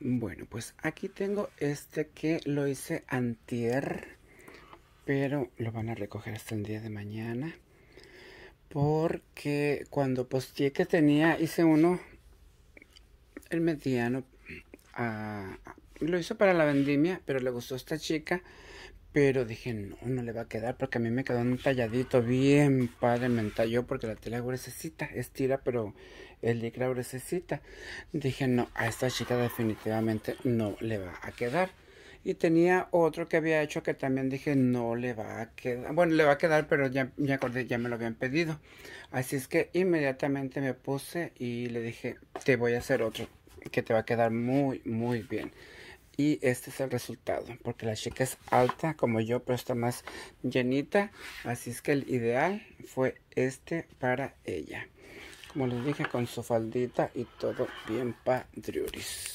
Bueno, pues aquí tengo este que lo hice antier, pero lo van a recoger hasta el día de mañana. Porque cuando posteé que tenía, hice uno, el mediano, a, ah, lo hizo para la vendimia, pero le gustó a esta chica. Pero dije, no, no le va a quedar porque a mí me quedó un talladito bien padre. Me entalló porque la tela necesita estira, pero el licra necesita Dije, no, a esta chica definitivamente no le va a quedar. Y tenía otro que había hecho que también dije, no le va a quedar. Bueno, le va a quedar, pero ya me acordé, ya me lo habían pedido. Así es que inmediatamente me puse y le dije, te voy a hacer otro que te va a quedar muy, muy bien. Y este es el resultado, porque la chica es alta como yo, pero está más llenita. Así es que el ideal fue este para ella. Como les dije, con su faldita y todo bien padriuris.